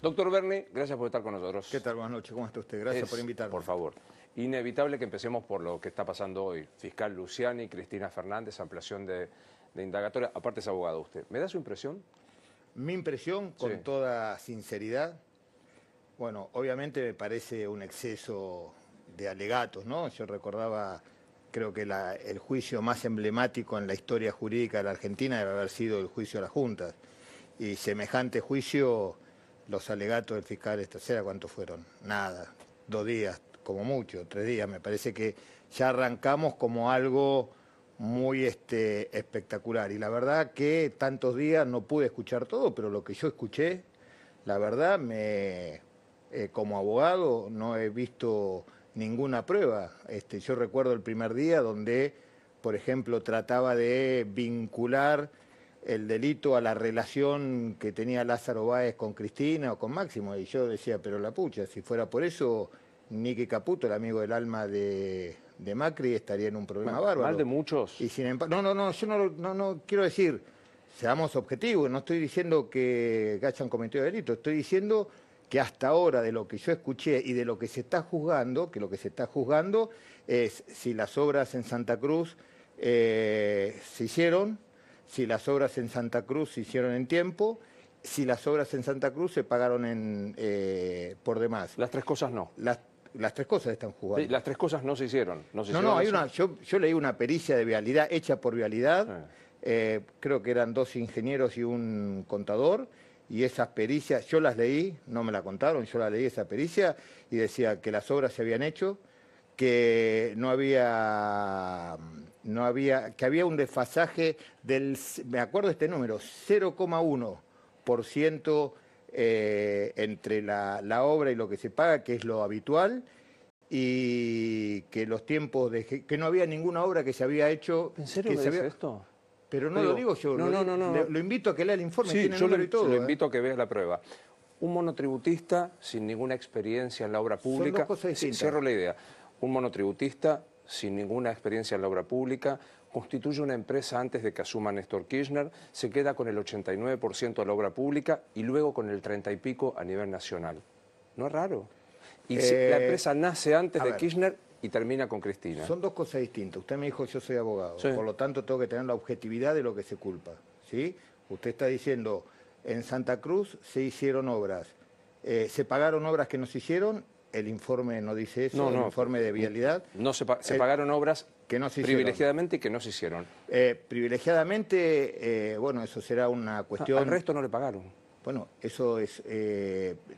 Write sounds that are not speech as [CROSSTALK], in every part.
Doctor Berni, gracias por estar con nosotros. ¿Qué tal? Buenas noches, ¿cómo está usted? Gracias por invitarme. Por favor. Inevitable que empecemos por lo que está pasando hoy. Fiscal Luciani, Cristina Fernández, ampliación de, indagatoria. Aparte es abogado usted. ¿Me da su impresión? Mi impresión, con toda sinceridad, bueno, obviamente me parece un exceso de alegatos, ¿no? Yo recordaba, creo que el juicio más emblemático en la historia jurídica de la Argentina debe haber sido el juicio de las juntas. Y semejante juicio los alegatos del fiscal Estacera, ¿cuántos fueron? Nada, dos días, como mucho, tres días. Me parece que ya arrancamos como algo muy este, espectacular. Y la verdad que tantos días no pude escuchar todo, pero lo que yo escuché, la verdad, me, eh, como abogado no he visto ninguna prueba. Este, yo recuerdo el primer día donde, por ejemplo, trataba de vincular el delito a la relación que tenía Lázaro Báez con Cristina o con Máximo. Y yo decía, pero la pucha, si fuera por eso, Nicky Caputo, el amigo del alma de, Macri, estaría en un problema bárbaro. Mal de muchos. Y sin no, no, no, yo no, no, no quiero decir, seamos objetivos, no estoy diciendo que hayan cometió delito, estoy diciendo que hasta ahora de lo que yo escuché y de lo que se está juzgando, que lo que se está juzgando es si las obras en Santa Cruz eh, se hicieron, si las obras en Santa Cruz se hicieron en tiempo, si las obras en Santa Cruz se pagaron eh, por demás. Las tres cosas no. Las, tres cosas están jugadas. las tres cosas no se hicieron. No, no, hay una, yo, leí una pericia de vialidad hecha por vialidad. Eh, creo que eran dos ingenieros y un contador. Y esas pericias, yo las leí, no me la contaron, yo la leí esa pericia y decía que las obras se habían hecho, que no había no había, que había un desfasaje del, me acuerdo este número, 0,1% eh, entre la, obra y lo que se paga, que es lo habitual, y que los tiempos de que no había ninguna obra que se había hecho. ¿En serio que se esto? Pero no lo digo yo, no, lo, no, no, lo, invito a que lea el informe, tiene yo número y todo. Lo ¿eh? invito a que veas la prueba un monotributista sin ninguna experiencia en la obra pública. Son dos Cierro la idea. Un monotributista sin ninguna experiencia en la obra pública, constituye una empresa antes de que asuma Néstor Kirchner, se queda con el 89% de la obra pública y luego con el 30 y pico a nivel nacional. No es raro. Y la eh, empresa nace antes de Kirchner y termina con Cristina. Son dos cosas distintas. Usted me dijo yo soy abogado, por lo tanto tengo que tener la objetividad de lo que se culpa. ¿sí? Usted está diciendo, en Santa Cruz se hicieron obras, eh, se pagaron obras que no se hicieron el informe no dice eso, el informe de vialidad. No se, eh, pagaron obras privilegiadamente y que no se hicieron. Eh, privilegiadamente, eh, bueno, eso será una ah, cuestión. al resto no le pagaron. Bueno, eso es,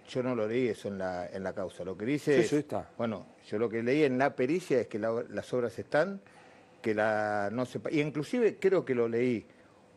yo no lo leí eso en la, en la causa. Lo que dice, sí, está. bueno, yo lo que leí en la pericia es que las obras están, que la no se, y inclusive creo que lo leí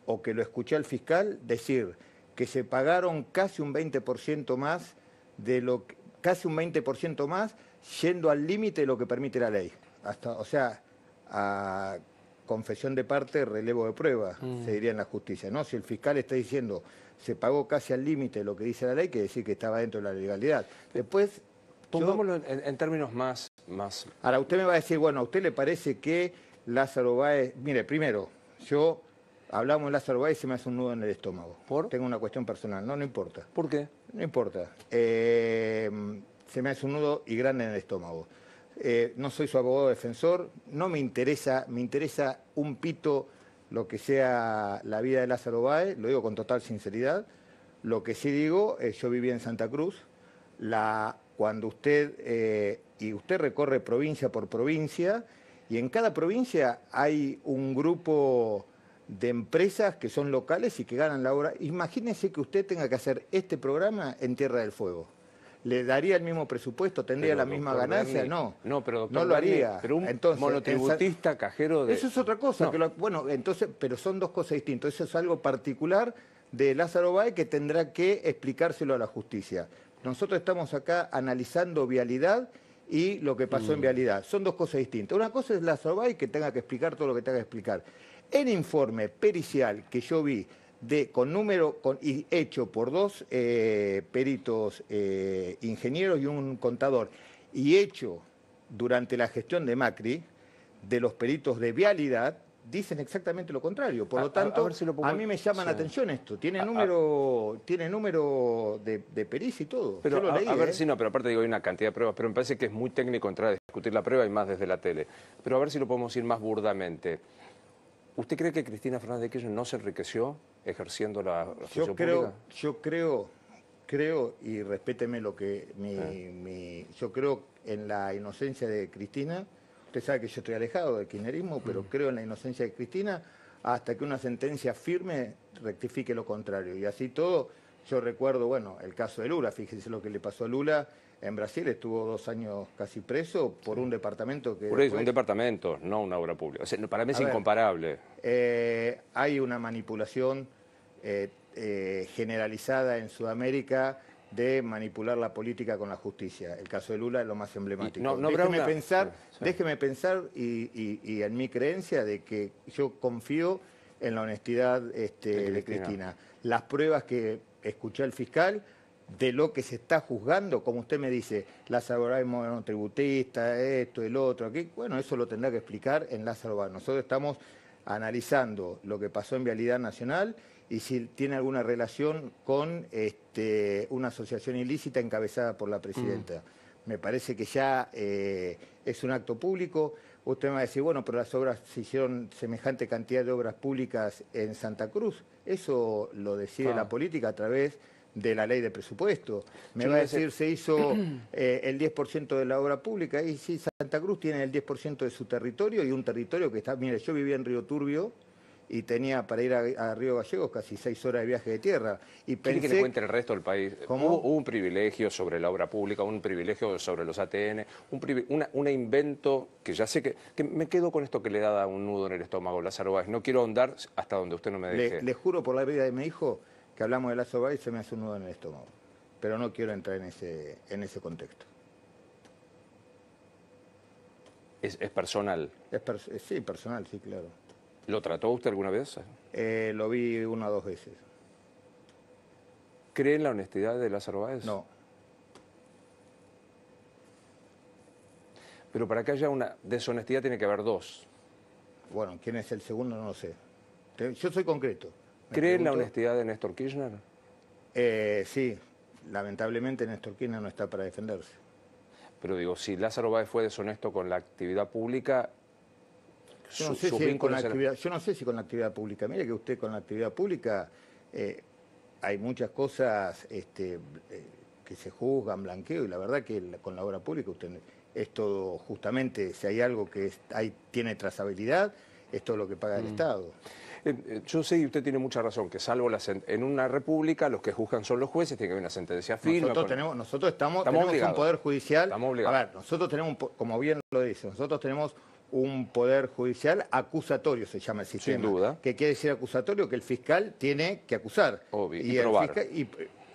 o que lo escuché al fiscal decir que se pagaron casi un 20% más de lo que casi un 20% más, yendo al límite de lo que permite la ley. Hasta, o sea, a confesión de parte, relevo de prueba, se mm. diría en la justicia. ¿no? Si el fiscal está diciendo se pagó casi al límite de lo que dice la ley, quiere decir que estaba dentro de la legalidad. Después. Pongámoslo en, términos más, más. Ahora, usted me va a decir, bueno, ¿a usted le parece que Lázaro a Mire, primero, yo Hablamos de Lázaro Báez y se me hace un nudo en el estómago. ¿Por? Tengo una cuestión personal, no, no importa. ¿Por qué? No importa. Eh, se me hace un nudo y grande en el estómago. Eh, no soy su abogado defensor, no me interesa, me interesa un pito lo que sea la vida de Lázaro Báez, lo digo con total sinceridad. Lo que sí digo, yo vivía en Santa Cruz, la, cuando usted, eh, y usted recorre provincia por provincia, y en cada provincia hay un grupo de empresas que son locales y que ganan la obra. Imagínese que usted tenga que hacer este programa en Tierra del Fuego. ¿Le daría el mismo presupuesto? ¿Tendría la misma ganancia? no. No, lo haría. pero un entonces, monotributista, cajero de... Eso es otra cosa. bueno, entonces, pero son dos cosas distintas. Eso es algo particular de Lázaro Bae que tendrá que explicárselo a la justicia. Nosotros estamos acá analizando vialidad y lo que pasó en mm. vialidad. Son dos cosas distintas. Una cosa es Lázaro Bae que tenga que explicar todo lo que tenga que explicar. El informe pericial que yo vi de, con número hecho por dos eh, peritos eh, ingenieros y un contador, y hecho durante la gestión de Macri, de los peritos de vialidad, dicen exactamente lo contrario. Por lo tanto, a, mí me llama la atención esto. Tiene número, tiene número de, de peris y todo. Pero a, ver ¿eh? si no, pero aparte digo, hay una cantidad de pruebas, pero me parece que es muy técnico entrar a discutir la prueba y más desde la tele. Pero a ver si lo podemos ir más burdamente. ¿Usted cree que Cristina Fernández de Kirchner no se enriqueció ejerciendo la, la yo creo, Yo creo, creo, y respéteme lo que ah. yo creo en la inocencia de Cristina. Usted sabe que yo estoy alejado del kirchnerismo, pero mm. creo en la inocencia de Cristina hasta que una sentencia firme rectifique lo contrario. Y así todo, yo recuerdo, bueno, el caso de Lula, fíjese lo que le pasó a Lula en Brasil estuvo dos años casi preso por un departamento que... Por eso, un departamento, no una obra pública. para mí es incomparable. Eh, hay una manipulación eh, eh, generalizada en Sudamérica de manipular la política con la justicia. El caso de Lula es lo más emblemático. No, déjeme, pensar, déjeme, pensar, y, en mi creencia de que yo confío en la honestidad este, de, Cristina. de Cristina. Las pruebas que escuché al fiscal de lo que se está juzgando, como usted me dice, Lázaro un tributista, esto, el otro, aquí, bueno, eso lo tendrá que explicar en Lázaro Báez. Nosotros estamos analizando lo que pasó en Vialidad Nacional y si tiene alguna relación con este, una asociación ilícita encabezada por la presidenta. Mm. Me parece que ya eh, es un acto público. Usted me va a decir, bueno, pero las obras se hicieron semejante cantidad de obras públicas en Santa Cruz. Eso lo decide ah. la política a través de la ley de presupuesto. Me va a decir, se hizo [CLEARS THROAT] eh, el 10% de la obra pública, y si Santa Cruz tiene el 10% de su territorio y un territorio que está, mire, yo vivía en Río Turbio, y tenía para ir a, Río Gallegos casi seis horas de viaje de tierra. Y que le cuente el resto del país? Hubo, un privilegio sobre la obra pública, un privilegio sobre los ATN, un, una, invento que ya sé que, me quedo con esto que le da un nudo en el estómago, Lázaro Báez. No quiero ahondar hasta donde usted no me deje. le juro por la vida de mi hijo que hablamos de Lázaro Baez se me hace un nudo en el estómago. Pero no quiero entrar en ese, en ese contexto. ¿Es, personal? Eh, sí, personal, sí, claro. ¿Lo trató usted alguna vez? Eh, eh, lo vi una o dos veces. ¿Cree en la honestidad de Lázaro Báez? No. Pero para que haya una deshonestidad tiene que haber dos. Bueno, ¿quién es el segundo? No lo sé. Yo soy concreto. ¿Cree en la honestidad de Néstor Kirchner? Eh, sí, lamentablemente Néstor Kirchner no está para defenderse. Pero digo, si Lázaro Báez fue deshonesto con la actividad pública, yo no, sé si con la actividad, yo no sé si con la actividad pública. Mire que usted con la actividad pública eh, hay muchas cosas este, eh, que se juzgan, blanqueo, y la verdad que con la obra pública usted es todo justamente, si hay algo que tiene trazabilidad, es todo lo que paga el mm. Estado yo sé, y usted tiene mucha razón, que salvo la en una república los que juzgan son los jueces, tiene que haber una sentencia firme. Nosotros, tenemos, nosotros estamos, tenemos un poder judicial. Estamos obligados. A ver, nosotros tenemos, como bien lo dice, nosotros tenemos un poder judicial acusatorio, se llama el sistema. Sin duda. ¿Qué quiere decir acusatorio? Que el fiscal tiene que acusar. Obvio, y, probar.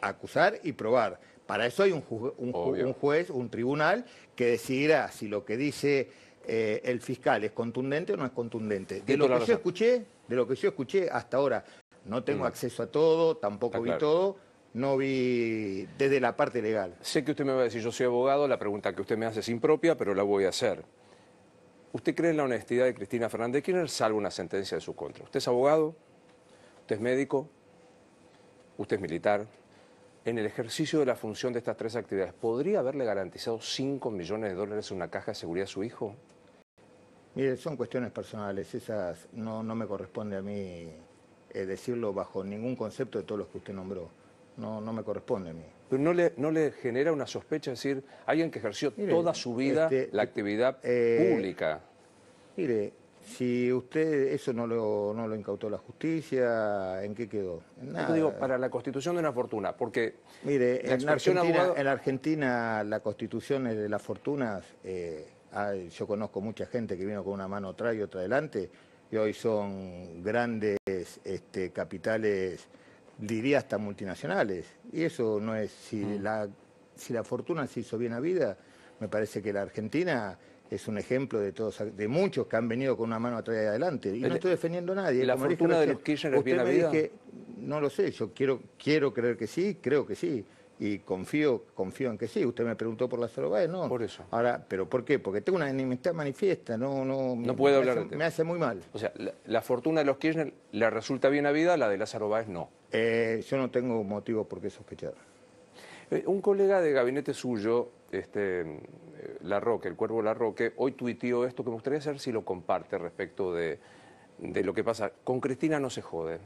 acusar y probar. Para eso hay un, un, juez, un tribunal, que decidirá si lo que dice eh, el fiscal es contundente o no es contundente. De lo que yo escuché, de lo que yo escuché hasta ahora. No tengo acceso a todo, tampoco vi todo, no vi desde la parte legal. Sé que usted me va a decir, yo soy abogado, la pregunta que usted me hace es impropia, pero la voy a hacer. ¿Usted cree en la honestidad de Cristina Fernández? le salvo una sentencia de su contra? ¿Usted es abogado? ¿Usted es médico? ¿Usted es militar? En el ejercicio de la función de estas tres actividades, ¿podría haberle garantizado 5 millones de dólares en una caja de seguridad a su hijo? Mire, son cuestiones personales, esas no, no me corresponde a mí eh, decirlo bajo ningún concepto de todos los que usted nombró. No, no me corresponde a mí. Pero no le, no le genera una sospecha, decir, alguien que ejerció toda su vida este, la actividad eh, pública. Mire, si usted eso no lo, no lo incautó la justicia, ¿en qué quedó? Yo digo, para la constitución de una fortuna, porque... Mire, en, Argentina, Argentina la constitución de las fortunas... Eh, yo conozco mucha gente que vino con una mano atrás y otra adelante, y hoy son grandes este, capitales, diría hasta multinacionales. Y eso no es, si, mm. la, si la fortuna se hizo bien a vida, me parece que la Argentina es un ejemplo de todos de muchos que han venido con una mano atrás y adelante. Y no estoy defendiendo a nadie. ¿La fortuna de los Kirchner es bien a vida? no lo sé, yo quiero, quiero creer que sí, creo que sí y confío, confío en que sí. Usted me preguntó por Lázaro Baez, no. Por eso. Ahora, ¿pero por qué? Porque tengo una enemistad manifiesta, no, no. No puedo hablar de Me hace muy mal. O sea, la, fortuna de los Kirchner le resulta bien a vida, la de Lázaro Báez no. Eh, yo no tengo motivo por qué sospechar. Eh, un colega de gabinete suyo, este, eh, Larroque, el cuervo Larroque, hoy tuiteó esto que me gustaría saber si lo comparte respecto de lo que pasa. Con Cristina no se jode.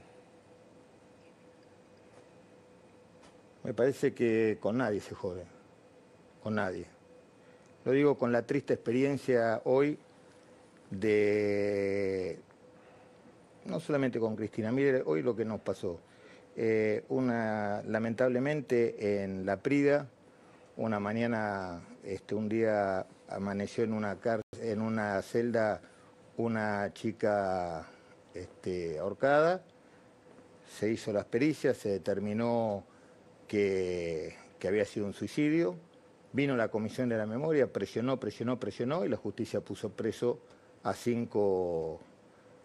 Me parece que con nadie se jode, con nadie. Lo digo con la triste experiencia hoy de, no solamente con Cristina, mire hoy lo que nos pasó. Eh, una, lamentablemente en La Prida, una mañana, este, un día amaneció en una, en una celda una chica este, ahorcada, se hizo las pericias, se determinó que, había sido un suicidio. Vino la Comisión de la Memoria, presionó, presionó, presionó y la justicia puso preso a cinco,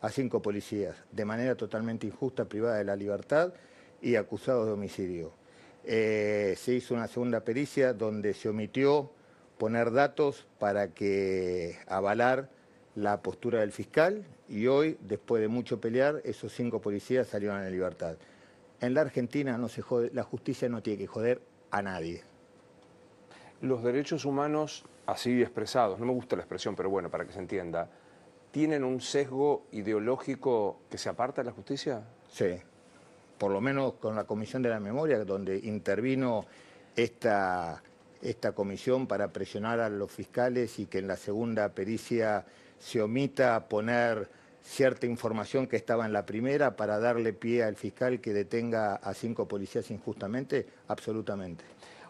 a cinco policías de manera totalmente injusta, privada de la libertad y acusados de homicidio. Eh, se hizo una segunda pericia donde se omitió poner datos para que avalar la postura del fiscal y hoy, después de mucho pelear, esos cinco policías salieron a la libertad. En la Argentina no se la justicia no tiene que joder a nadie. Los derechos humanos, así expresados, no me gusta la expresión, pero bueno, para que se entienda, ¿tienen un sesgo ideológico que se aparta de la justicia? Sí, por lo menos con la Comisión de la Memoria, donde intervino esta, esta comisión para presionar a los fiscales y que en la segunda pericia se omita poner cierta información que estaba en la primera para darle pie al fiscal que detenga a cinco policías injustamente? Absolutamente.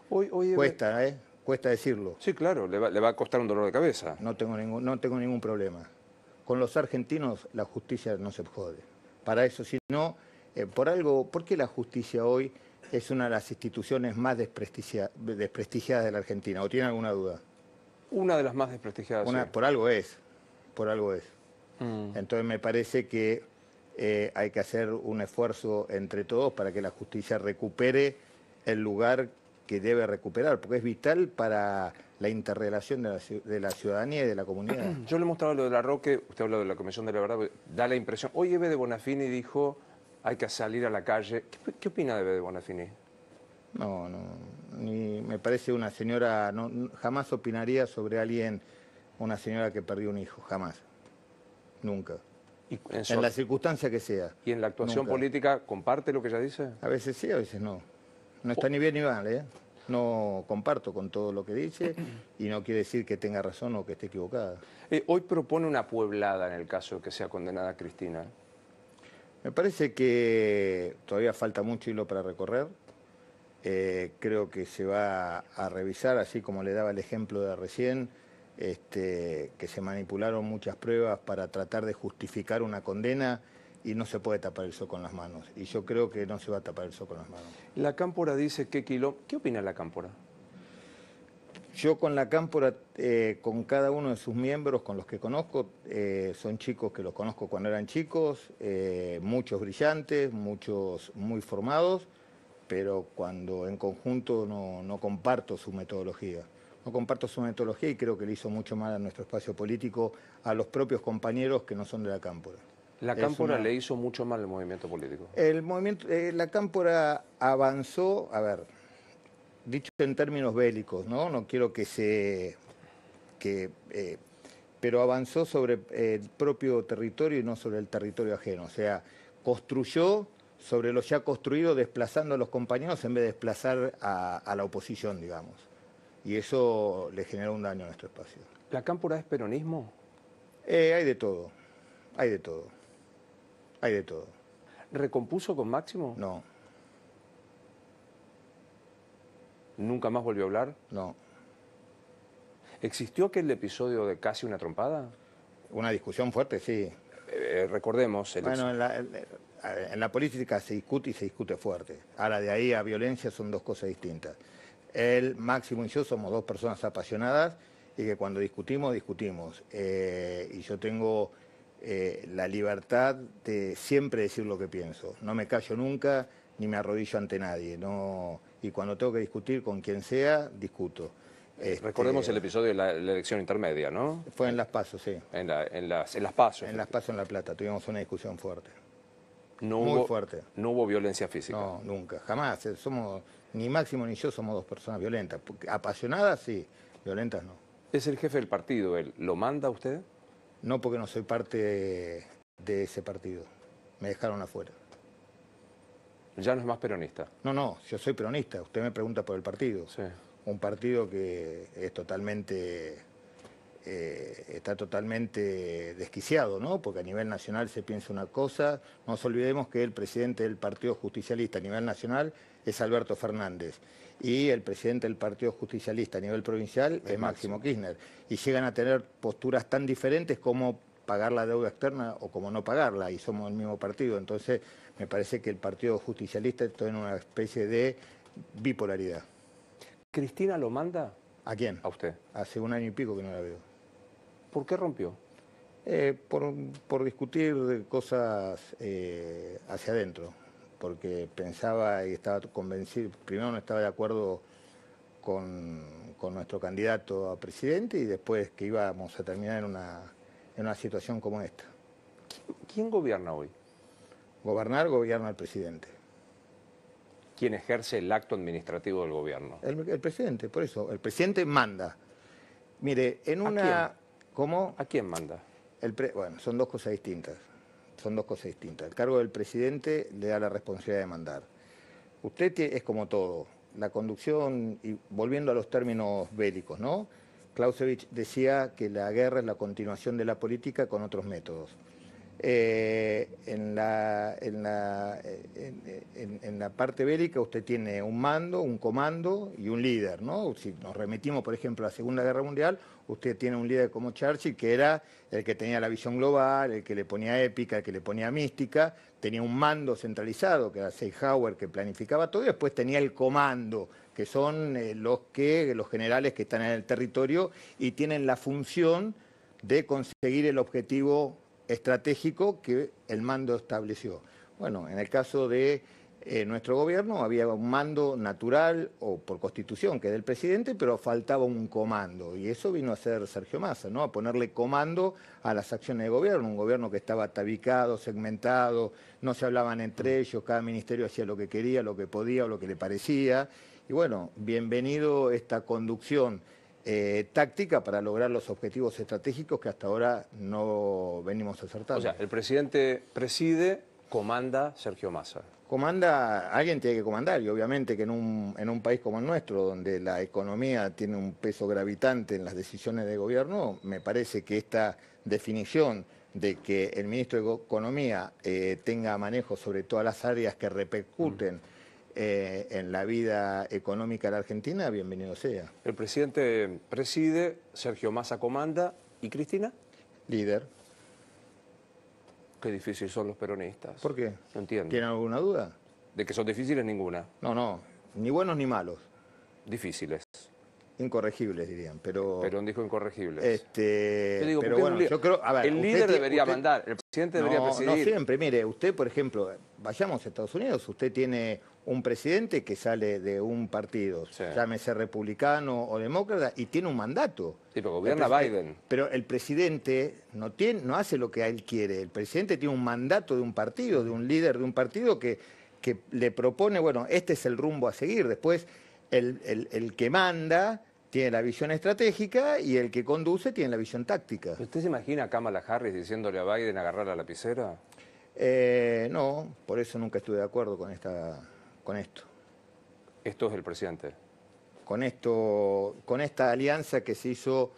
Hoy, hoy... Cuesta, ¿eh? Cuesta decirlo. Sí, claro, le va, a costar un dolor de cabeza. No tengo, ningún, no tengo ningún problema. Con los argentinos la justicia no se jode. Para eso, si no, eh, por algo, ¿por qué la justicia hoy es una de las instituciones más desprestigiadas de la Argentina? ¿O tiene alguna duda? Una de las más desprestigiadas. Por algo es, por algo es. Mm. Entonces me parece que eh, hay que hacer un esfuerzo entre todos para que la justicia recupere el lugar que debe recuperar, porque es vital para la interrelación de la, ciudadanía y de la comunidad. [CLEARS THROAT] Yo le he mostrado lo de la Roque, usted ha hablado de la Comisión de la Verdad, da la impresión, hoy Eve de Bonafini dijo, hay que salir a la calle. ¿Qué, opina de Eve de Bonafini? No, no, ni, me parece una señora, no, jamás opinaría sobre alguien, una señora que perdió un hijo, jamás. Nunca. en, la circunstancia que sea. ¿Y en la actuación política comparte lo que ella dice? A veces sí, a veces no. No está ni bien ni mal, ¿eh? No comparto con todo lo que dice y no quiere decir que tenga razón o que esté equivocada. Eh, hoy propone una pueblada en el caso de que sea condenada Cristina. Me parece que todavía falta mucho hilo para recorrer. Eh, creo que se va a revisar, así como le daba el ejemplo de recién, este, que se manipularon muchas pruebas para tratar de justificar una condena y no se puede tapar el con las manos. Y yo creo que no se va a tapar eso con las manos. La cámpora dice que kilo, ¿Qué opina la cámpora? Yo con la cámpora, eh, con cada uno de sus miembros, con los que conozco, eh, son chicos que los conozco cuando eran chicos, eh, muchos brillantes, muchos muy formados, pero cuando en conjunto no comparto su metodología comparto su metodología y creo que le hizo mucho mal a nuestro espacio político, a los propios compañeros que no son de la Cámpora. ¿La Cámpora le hizo mucho mal al movimiento político? El movimiento, eh, la Cámpora avanzó, a ver, dicho en términos bélicos, ¿no? No quiero que se... Que, eh, pero avanzó sobre el propio territorio y no sobre el territorio ajeno. O sea, construyó sobre lo ya construido, desplazando a los compañeros en vez de desplazar a la oposición, digamos y eso le genera un daño a nuestro espacio. ¿La cámpora es peronismo? Eh, hay de todo, hay de todo, hay de todo. ¿Recompuso con Máximo? No. ¿Nunca más volvió a hablar? No. ¿Existió aquel episodio de casi una trompada? Una discusión fuerte, sí. Eh, eh, recordemos. bueno, en la, en la política se discute y se discute fuerte. Ahora de ahí a violencia son dos cosas distintas. Él, Máximo y yo somos dos personas apasionadas y que cuando discutimos, discutimos. Eh, y yo tengo eh, la libertad de siempre decir lo que pienso. No me callo nunca ni me arrodillo ante nadie. No... Y cuando tengo que discutir con quien sea, discuto. Eh, este, recordemos el episodio de la, elección intermedia, ¿no? Fue en Las Pasos, sí. En, la, las, en Pasos. En Las Pasos, en La Plata. Tuvimos una discusión fuerte. No Muy fuerte. No hubo violencia física. No, nunca. Jamás. Somos ni Máximo ni yo somos dos personas violentas. Apasionadas sí, violentas no. ¿Es el jefe del partido él? ¿Lo manda usted? No, porque no soy parte de, ese partido. Me dejaron afuera. ¿Ya no es más peronista? No, no, yo soy peronista. Usted me pregunta por el partido. Un partido que es totalmente... Eh, está totalmente desquiciado, ¿no? Porque a nivel nacional se piensa una cosa. No nos olvidemos que el presidente del Partido Justicialista a nivel nacional es Alberto Fernández y el presidente del Partido Justicialista a nivel provincial es, Máximo Kirchner. Y llegan a tener posturas tan diferentes como pagar la deuda externa o como no pagarla, y somos el mismo partido. Entonces, me parece que el Partido Justicialista está en una especie de bipolaridad. ¿Cristina lo manda? ¿A quién? A usted. Hace un año y pico que no la veo. ¿Por qué rompió? Eh, por, por, discutir cosas eh, hacia adentro porque pensaba y estaba convencido, primero no estaba de acuerdo con, nuestro candidato a presidente y después que íbamos a terminar en una, en una situación como esta. ¿Quién gobierna hoy? Gobernar gobierna el presidente. ¿Quién ejerce el acto administrativo del gobierno? El, presidente, por eso. El presidente manda. Mire, en una... ¿A quién? ¿A quién manda? El bueno, son dos cosas distintas son dos cosas distintas. El cargo del presidente le da la responsabilidad de mandar. Usted es como todo, la conducción, y volviendo a los términos bélicos, ¿no? Clausewitz decía que la guerra es la continuación de la política con otros métodos. Eh, en, la, en, la, eh, eh, en, la, parte bélica usted tiene un mando, un comando y un líder, ¿no? Si nos remitimos, por ejemplo, a la Segunda Guerra Mundial, usted tiene un líder como Churchill, que era el que tenía la visión global, el que le ponía épica, el que le ponía mística, tenía un mando centralizado, que era Seyhauer que planificaba todo, y después tenía el comando, que son eh, los, que, los generales que están en el territorio y tienen la función de conseguir el objetivo estratégico que el mando estableció. Bueno, en el caso de nuestro gobierno había un mando natural o por constitución que es del presidente, pero faltaba un comando y eso vino a ser Sergio Massa, ¿no? A ponerle comando a las acciones de gobierno, un gobierno que estaba tabicado, segmentado, no se hablaban entre ellos, cada ministerio hacía lo que quería, lo que podía o lo que le parecía. Y bueno, bienvenido esta conducción eh, táctica para lograr los objetivos estratégicos que hasta ahora no venimos acertando. O sea, el presidente preside, comanda Sergio Massa comanda, alguien tiene que comandar, y obviamente que en un, en un país como el nuestro, donde la economía tiene un peso gravitante en las decisiones de gobierno, me parece que esta definición de que el ministro de Economía eh, tenga manejo sobre todas las áreas que repercuten eh, en la vida económica de la Argentina, bienvenido sea. El presidente preside, Sergio Massa comanda, ¿y Cristina? Líder. Qué difícil son los peronistas. ¿Por qué? No entiendo. ¿Tienen alguna duda? De que son difíciles ninguna. No, no, ni buenos ni malos. Difíciles. Incorregibles dirían, pero... Perón dijo incorregibles. Este... Yo digo, pero bueno, yo creo... A el líder debería mandar, el presidente debería presidir. No siempre, mire, usted por ejemplo, vayamos a Estados Unidos, usted tiene un presidente que sale de un partido, llámese republicano o demócrata, y tiene un mandato. Sí, pero gobierna Biden. Pero el presidente no, tiene, no hace lo que él quiere. El presidente tiene un mandato de un partido, de un líder de un partido que, que le propone, bueno, este es el rumbo a seguir. Después, el, que manda tiene la visión estratégica y el que conduce tiene la visión táctica. ¿Usted se imagina a Kamala Harris diciéndole a Biden agarrar la lapicera? Eh, no, por eso nunca estuve de acuerdo con esta con esto. Esto es el presidente. Con esto, con esta alianza que se hizo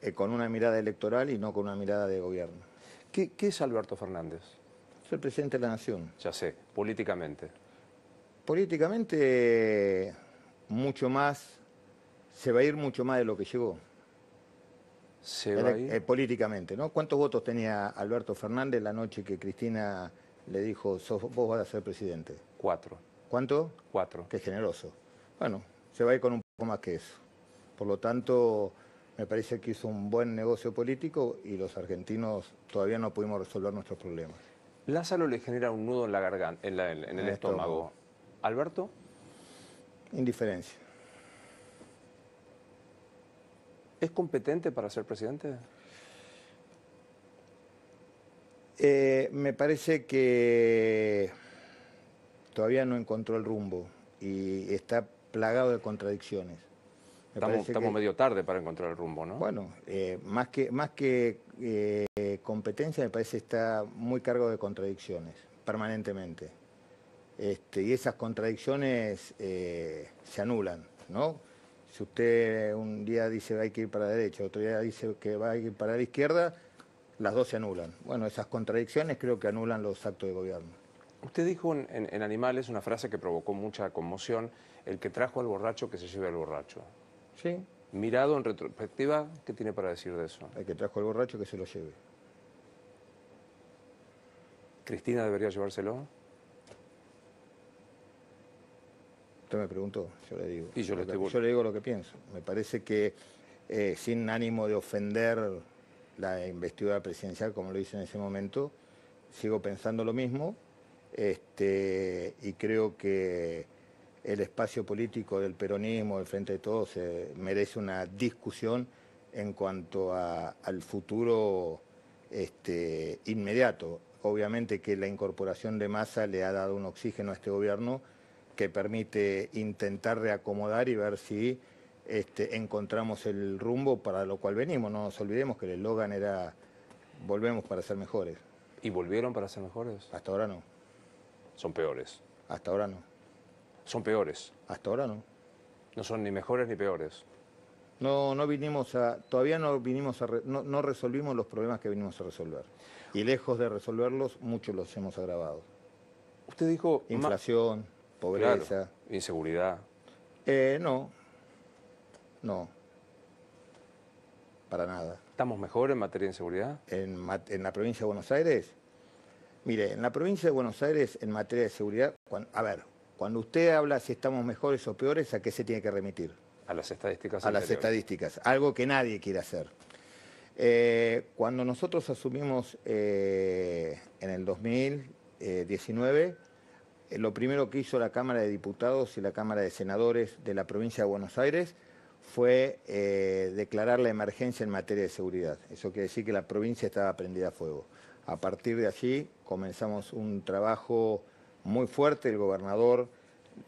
eh, con una mirada electoral y no con una mirada de gobierno. ¿Qué, es Alberto Fernández? Es el presidente de la nación. Ya sé, políticamente. Políticamente mucho más, se va a ir mucho más de lo que llegó. Se va a eh, ir. políticamente, ¿no? ¿Cuántos votos tenía Alberto Fernández la noche que Cristina le dijo, vos vas a ser presidente? Cuatro. ¿Cuánto? Cuatro. Qué generoso. Bueno, se va a ir con un poco más que eso. Por lo tanto, me parece que hizo un buen negocio político y los argentinos todavía no pudimos resolver nuestros problemas. Lázaro le genera un nudo en la garganta, en, el, estómago. ¿Alberto? Indiferencia. ¿Es competente para ser presidente? Eh, me parece que todavía no encontró el rumbo y está plagado de contradicciones. estamos, medio tarde para encontrar el rumbo, ¿no? Bueno, eh, más que, más que eh, competencia, me parece que está muy cargado de contradicciones, permanentemente. Este, y esas contradicciones eh, se anulan, ¿no? Si usted un día dice que hay que ir para la derecha, otro día dice que va a ir para la izquierda, las dos se anulan. Bueno, esas contradicciones creo que anulan los actos de gobierno. Usted dijo en, Animales una frase que provocó mucha conmoción, el que trajo al borracho que se lleve al borracho. Sí. Mirado en retrospectiva, ¿qué tiene para decir de eso? El que trajo al borracho que se lo lleve. ¿Cristina debería llevárselo? Usted me preguntó, yo le digo. yo, le, digo lo que pienso. Me parece que eh, sin ánimo de ofender la investidura presidencial como lo hice en ese momento, sigo pensando lo mismo, este, y creo que el espacio político del peronismo, del Frente de Todos, merece una discusión en cuanto al futuro este, inmediato. Obviamente que la incorporación de masa le ha dado un oxígeno a este gobierno que permite intentar reacomodar y ver si este, encontramos el rumbo para lo cual venimos. No nos olvidemos que el eslogan era volvemos para ser mejores. ¿Y volvieron para ser mejores? Hasta ahora no son peores. Hasta ahora no. Son peores. Hasta ahora no. No son ni mejores ni peores. No, no vinimos a, todavía no vinimos a, no, resolvimos los problemas que vinimos a resolver. Y lejos de resolverlos, muchos los hemos agravado. Usted dijo... Inflación, pobreza. inseguridad. Eh, no, no. Para nada. ¿Estamos mejor en materia de inseguridad? en la provincia de Buenos Aires, Mire, en la provincia de Buenos Aires, en materia de seguridad, a ver, cuando usted habla si estamos mejores o peores, ¿a qué se tiene que remitir? A las estadísticas. A las estadísticas, algo que nadie quiere hacer. Eh, cuando nosotros asumimos eh, en el 2019, eh, lo primero que hizo la Cámara de Diputados y la Cámara de Senadores de la provincia de Buenos Aires fue declarar la emergencia en materia de seguridad. Eso quiere decir que la provincia estaba prendida a fuego. A partir de allí comenzamos un trabajo muy fuerte, el gobernador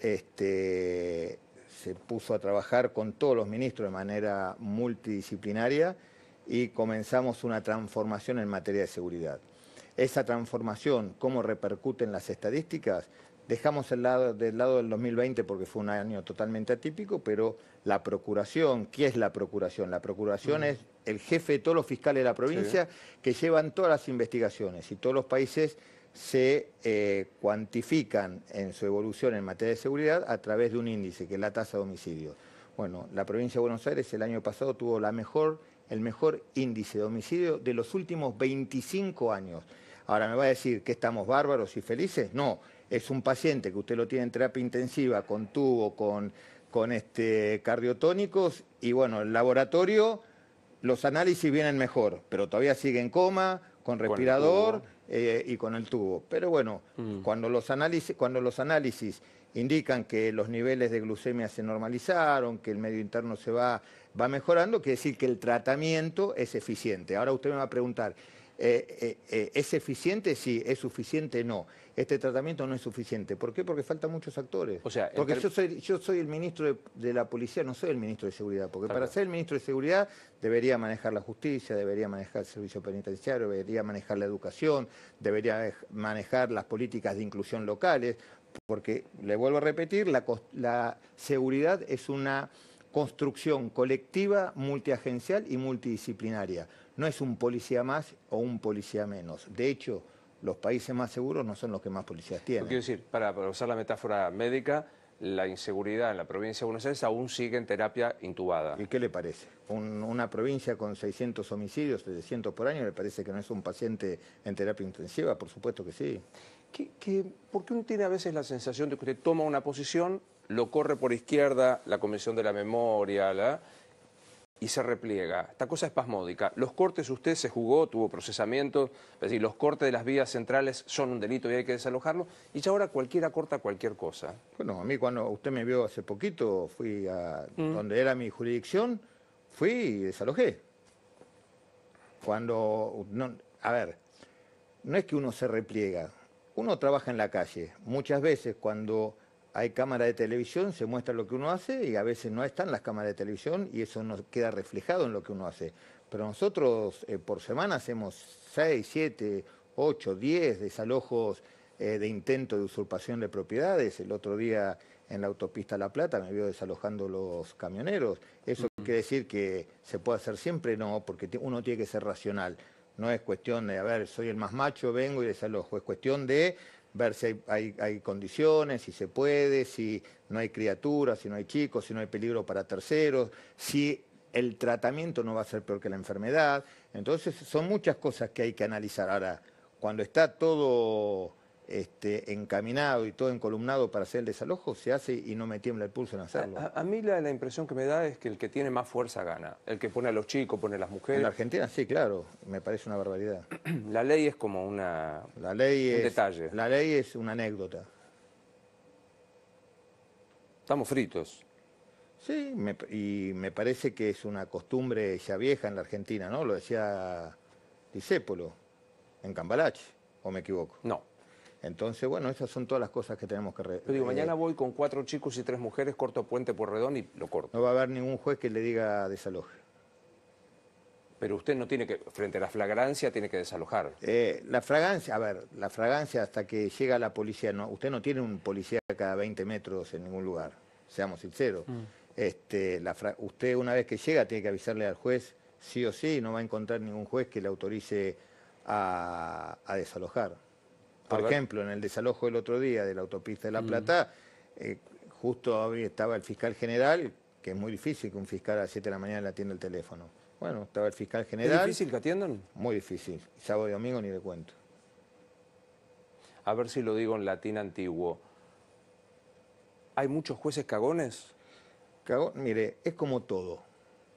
este, se puso a trabajar con todos los ministros de manera multidisciplinaria y comenzamos una transformación en materia de seguridad. Esa transformación, cómo repercute en las estadísticas, dejamos el lado, del lado del 2020 porque fue un año totalmente atípico, pero la procuración, ¿qué es la procuración? La procuración es el jefe de todos los fiscales de la provincia, que llevan todas las investigaciones y todos los países se eh, cuantifican en su evolución en materia de seguridad a través de un índice, que es la tasa de homicidios. Bueno, la provincia de Buenos Aires el año pasado tuvo la mejor, el mejor índice de homicidio de los últimos 25 años. Ahora, ¿me va a decir que estamos bárbaros y felices? No, es un paciente que usted lo tiene en terapia intensiva, con tubo, con, con este, cardiotónicos, y bueno, el laboratorio los análisis vienen mejor, pero todavía sigue en coma, con respirador eh, y con el tubo. Pero bueno, mm. cuando, los análisis, cuando los análisis indican que los niveles de glucemia se normalizaron, que el medio interno se va, va mejorando, quiere decir que el tratamiento es eficiente. Ahora usted me va a preguntar, eh, eh, eh, ¿Es eficiente? Sí. ¿Es suficiente? No. Este tratamiento no es suficiente. ¿Por qué? Porque faltan muchos actores. O sea, porque yo soy, el ministro de, la policía, no soy el ministro de seguridad. Porque para ser el ministro de seguridad debería manejar la justicia, debería manejar el servicio penitenciario, debería manejar la educación, debería manejar las políticas de inclusión locales. Porque, le vuelvo a repetir, la seguridad es una construcción colectiva, multiagencial y multidisciplinaria no es un policía más o un policía menos. De hecho, los países más seguros no son los que más policías tienen. Quiero decir, para, usar la metáfora médica, la inseguridad en la provincia de Buenos Aires aún sigue en terapia intubada. ¿Y qué le parece? una provincia con 600 homicidios, 700 por año, ¿le parece que no es un paciente en terapia intensiva? Por supuesto que sí. por qué uno tiene a veces la sensación de que usted toma una posición, lo corre por izquierda la Comisión de la Memoria, la y se repliega. Esta cosa es pasmódica. Los cortes usted se jugó, tuvo procesamiento, es decir, los cortes de las vías centrales son un delito y hay que desalojarlo, y ya ahora cualquiera corta cualquier cosa. Bueno, a mí cuando usted me vio hace poquito, fui a mm. donde era mi jurisdicción, fui y desalojé. Cuando, a ver, no es que uno se repliega, uno trabaja en la calle. Muchas veces cuando hay cámara de televisión, se muestra lo que uno hace y a veces no están las cámaras de televisión y eso no queda reflejado en lo que uno hace. Pero nosotros eh, por semana hacemos 6, 7, 8, 10 desalojos eh, de intento de usurpación de propiedades. El otro día en la autopista La Plata me vio desalojando los camioneros. ¿Eso quiere decir que se puede hacer siempre? No, porque uno tiene que ser racional. No es cuestión de, a ver, soy el más macho, vengo y desalojo. Es cuestión de ver si hay, hay, condiciones, si se puede, si no hay criaturas, si no hay chicos, si no hay peligro para terceros, si el tratamiento no va a ser peor que la enfermedad. Entonces son muchas cosas que hay que analizar. Ahora, cuando está todo este, encaminado y todo encolumnado para hacer el desalojo, se hace y no me tiembla el pulso en hacerlo. A, mí la, impresión que me da es que el que tiene más fuerza gana, el que pone a los chicos, pone a las mujeres. En la Argentina sí, claro, me parece una barbaridad. [CLEARS THROAT] la ley es como una... La ley un es, detalle. La ley es una anécdota. Estamos fritos. Sí, y me parece que es una costumbre ya vieja en la Argentina, ¿no? Lo decía Disépolo en Cambalache, ¿o me equivoco? No. Entonces, bueno, esas son todas las cosas que tenemos que... Yo digo, eh, mañana voy con cuatro chicos y tres mujeres, corto puente por redón y lo corto. No va a haber ningún juez que le diga desaloje. Pero usted no tiene que, frente a la flagrancia, tiene que desalojar. Eh, la fragancia, a ver, la fragancia hasta que llega la policía, no, usted no tiene un policía cada 20 metros en ningún lugar, seamos sinceros. Mm. Este, usted una vez que llega tiene que avisarle al juez sí o sí, no va a encontrar ningún juez que le autorice a desalojar. Por ejemplo, en el desalojo del otro día de la autopista de La mm. Plata, eh, justo hoy estaba el fiscal general, que es muy difícil que un fiscal a las 7 de la mañana le atienda el teléfono. Bueno, estaba el fiscal general. ¿Es difícil que atiendan? Muy difícil. Sábado y domingo ni le cuento. A ver si lo digo en latín antiguo. ¿Hay muchos jueces cagones? mire, es como todo.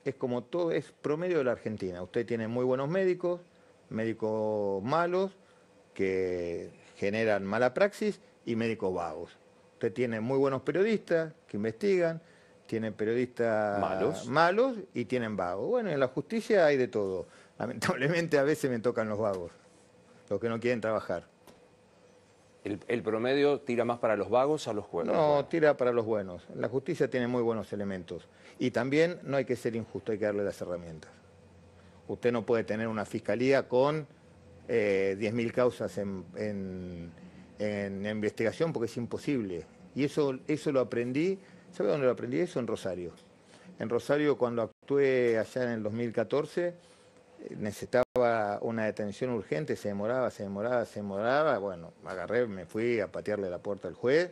Es como todo, es promedio de la Argentina. Usted tiene muy buenos médicos, médicos malos, que generan mala praxis y médicos vagos. Usted tiene muy buenos periodistas que investigan, tiene periodistas malos, malos y tienen vagos. Bueno, en la justicia hay de todo. Lamentablemente a veces me tocan los vagos, los que no quieren trabajar. El, el, promedio tira más para los vagos a los buenos. No, tira para los buenos. La justicia tiene muy buenos elementos. Y también no hay que ser injusto, hay que darle las herramientas. Usted no puede tener una fiscalía con 10.000 eh, causas en, investigación porque es imposible. Y eso, eso lo aprendí, ¿sabe dónde lo aprendí? Eso en Rosario. En Rosario cuando actué allá en el 2014 eh, necesitaba una detención urgente, se demoraba, se demoraba, se demoraba. Bueno, agarré, me fui a patearle la puerta al juez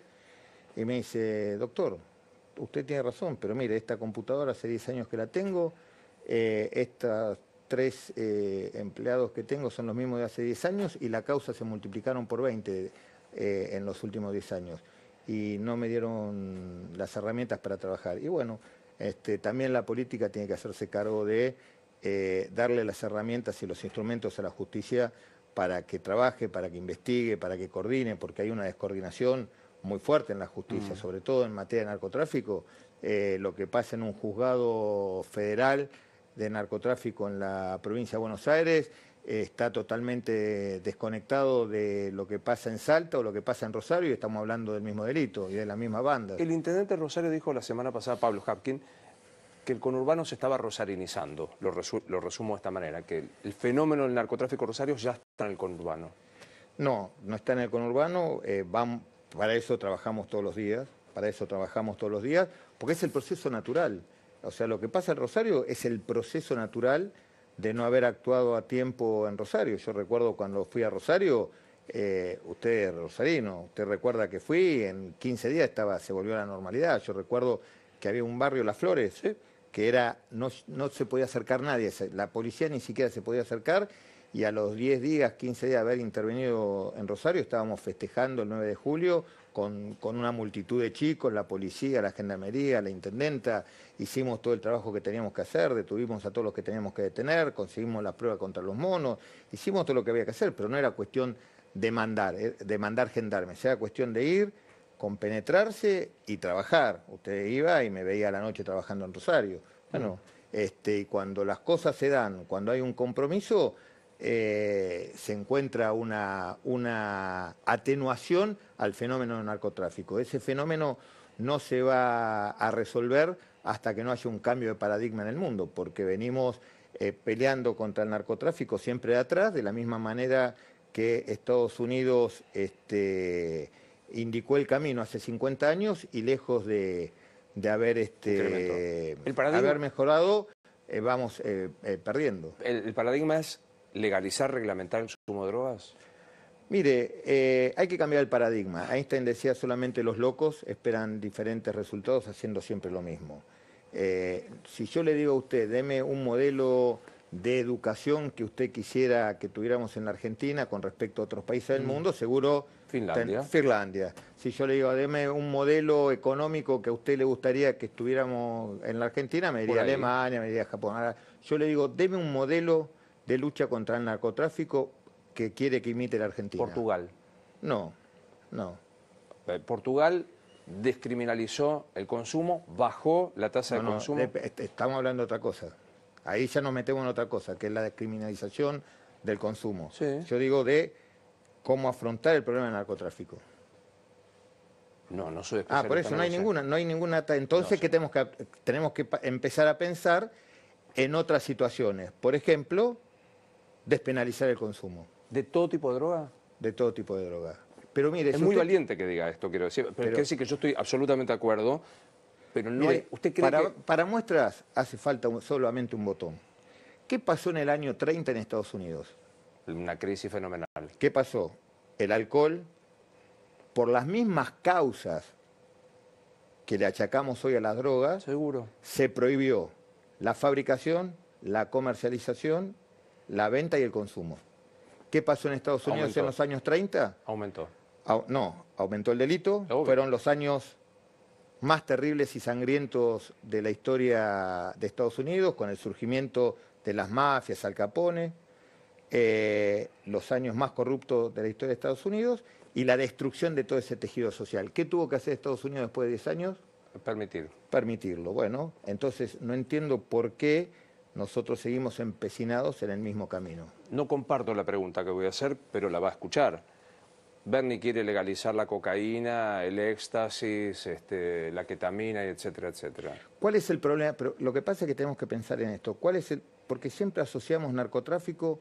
y me dice, doctor, usted tiene razón, pero mire, esta computadora hace 10 años que la tengo, eh, esta tres eh, empleados que tengo son los mismos de hace 10 años y la causa se multiplicaron por 20 eh, en los últimos 10 años y no me dieron las herramientas para trabajar. Y bueno, este, también la política tiene que hacerse cargo de eh, darle las herramientas y los instrumentos a la justicia para que trabaje, para que investigue, para que coordine, porque hay una descoordinación muy fuerte en la justicia, mm. sobre todo en materia de narcotráfico. lo que pasa en un juzgado federal de narcotráfico en la provincia de Buenos Aires, está totalmente desconectado de lo que pasa en Salta o lo que pasa en Rosario y estamos hablando del mismo delito y de la misma banda. El intendente Rosario dijo la semana pasada, Pablo Hapkin, que el conurbano se estaba rosarinizando, lo, resumo de esta manera, que el fenómeno del narcotráfico rosario ya está en el conurbano. No, no está en el conurbano, eh, van, para eso trabajamos todos los días, para eso trabajamos todos los días, porque es el proceso natural. O sea, lo que pasa en Rosario es el proceso natural de no haber actuado a tiempo en Rosario. Yo recuerdo cuando fui a Rosario, eh, usted rosarino, usted recuerda que fui, en 15 días estaba, se volvió a la normalidad. Yo recuerdo que había un barrio, Las Flores, que era, no se podía acercar nadie, la policía ni siquiera se podía acercar y a los 10 días, 15 días de haber intervenido en Rosario, estábamos festejando el 9 de julio con, una multitud de chicos, la policía, la gendarmería, la intendenta, hicimos todo el trabajo que teníamos que hacer, detuvimos a todos los que teníamos que detener, conseguimos la prueba contra los monos, hicimos todo lo que había que hacer, pero no era cuestión de mandar, eh, de mandar gendarmes, era cuestión de ir, compenetrarse y trabajar. Usted iba y me veía a la noche trabajando en Rosario. Bueno, este, y cuando las cosas se dan, cuando hay un compromiso, eh, se encuentra una, una atenuación al fenómeno del narcotráfico. Ese fenómeno no se va a resolver hasta que no haya un cambio de paradigma en el mundo, porque venimos eh, peleando contra el narcotráfico siempre de atrás, de la misma manera que Estados Unidos este, indicó el camino hace 50 años y lejos de, haber, este, haber mejorado, eh, vamos perdiendo. el paradigma es legalizar, reglamentar el consumo de drogas? Mire, eh, hay que cambiar el paradigma. Einstein decía solamente los locos esperan diferentes resultados haciendo siempre lo mismo. Eh, si yo le digo a usted, deme un modelo de educación que usted quisiera que tuviéramos en la Argentina con respecto a otros países del mm. mundo, seguro... Finlandia. Finlandia. Si yo le digo, deme un modelo económico que a usted le gustaría que estuviéramos en la Argentina, me diría Alemania, me diría Japón. yo le digo, deme un modelo de lucha contra el narcotráfico que quiere que imite la Argentina. Portugal. No, no. Eh, Portugal descriminalizó el consumo, bajó la tasa de consumo. estamos hablando de otra cosa. Ahí ya nos metemos en otra cosa, que es la descriminalización del consumo. Yo digo de cómo afrontar el problema del narcotráfico. No, no soy especialista. Ah, por eso no hay ninguna, no hay ninguna. Entonces, tenemos que tenemos que empezar a pensar en otras situaciones? Por ejemplo, despenalizar el consumo. ¿De todo tipo de droga? De todo tipo de droga. Pero mire, es muy valiente que diga esto, quiero decir. Pero, decir que yo estoy absolutamente de acuerdo. Pero no ¿Usted para, que... para muestras hace falta solamente un botón. ¿Qué pasó en el año 30 en Estados Unidos? Una crisis fenomenal. ¿Qué pasó? El alcohol, por las mismas causas que le achacamos hoy a las drogas, Seguro. se prohibió la fabricación, la comercialización la venta y el consumo. ¿Qué pasó en Estados Unidos en los años 30? Aumentó. no, aumentó el delito. Fueron los años más terribles y sangrientos de la historia de Estados Unidos, con el surgimiento de las mafias, Al Capone, eh, los años más corruptos de la historia de Estados Unidos y la destrucción de todo ese tejido social. ¿Qué tuvo que hacer Estados Unidos después de 10 años? Permitirlo. Permitirlo. Bueno, entonces no entiendo por qué nosotros seguimos empecinados en el mismo camino. No comparto la pregunta que voy a hacer, pero la va a escuchar. Bernie quiere legalizar la cocaína, el éxtasis, este, la ketamina, etcétera, etcétera. ¿Cuál es el problema? lo que pasa es que tenemos que pensar en esto. ¿Cuál es el? Porque siempre asociamos narcotráfico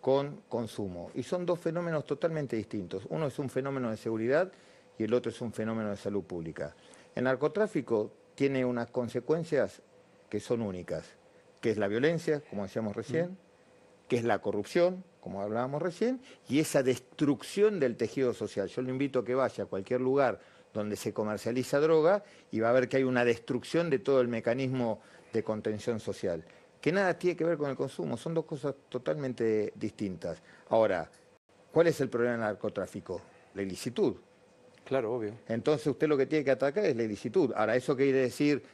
con consumo y son dos fenómenos totalmente distintos. Uno es un fenómeno de seguridad y el otro es un fenómeno de salud pública. El narcotráfico tiene unas consecuencias que son únicas que es la violencia, como decíamos recién, mm. que es la corrupción, como hablábamos recién, y esa destrucción del tejido social. Yo le invito a que vaya a cualquier lugar donde se comercializa droga y va a ver que hay una destrucción de todo el mecanismo de contención social, que nada tiene que ver con el consumo, son dos cosas totalmente distintas. Ahora, ¿cuál es el problema del narcotráfico? La ilicitud. Claro, obvio. Entonces usted lo que tiene que atacar es la ilicitud. Ahora, eso quiere decir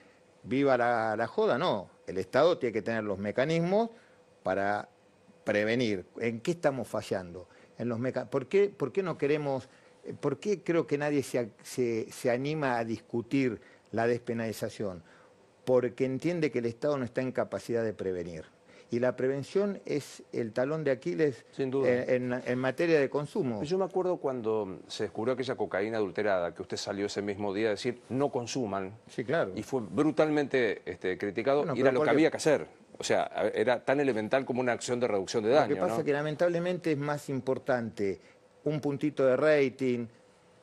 viva la, joda, no. El Estado tiene que tener los mecanismos para prevenir. ¿En qué estamos fallando? En los ¿Por, qué, no queremos, eh, por qué creo que nadie se, anima a discutir la despenalización? Porque entiende que el Estado no está en capacidad de prevenir y la prevención es el talón de Aquiles En, materia de consumo. Yo me acuerdo cuando se descubrió aquella cocaína adulterada, que usted salió ese mismo día a decir, no consuman. Sí, claro. Y fue brutalmente este, criticado y era lo que había que hacer. O sea, era tan elemental como una acción de reducción de daño. Lo que pasa es que lamentablemente es más importante un puntito de rating,